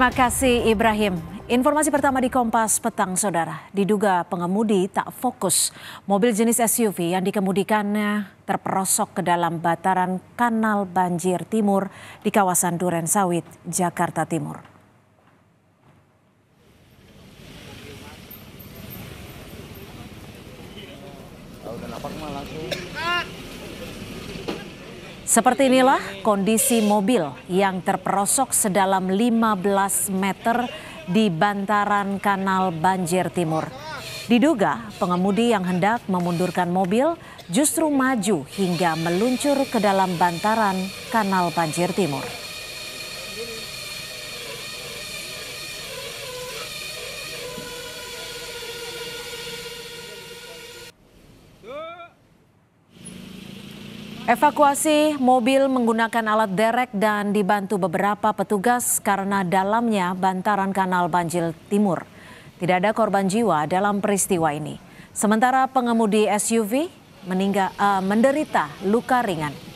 Terima kasih Ibrahim. Informasi pertama di Kompas Petang, Saudara. Diduga pengemudi tak fokus. Mobil jenis SUV yang dikemudikannya terperosok ke dalam bataran kanal banjir timur di kawasan Duren Sawit, Jakarta Timur. langsung. Seperti inilah kondisi mobil yang terperosok sedalam 15 meter di bantaran kanal banjir timur. Diduga pengemudi yang hendak memundurkan mobil justru maju hingga meluncur ke dalam bantaran kanal banjir timur. Evakuasi mobil menggunakan alat derek dan dibantu beberapa petugas karena dalamnya bantaran kanal banjir timur. Tidak ada korban jiwa dalam peristiwa ini. Sementara pengemudi SUV meninggal, uh, menderita luka ringan.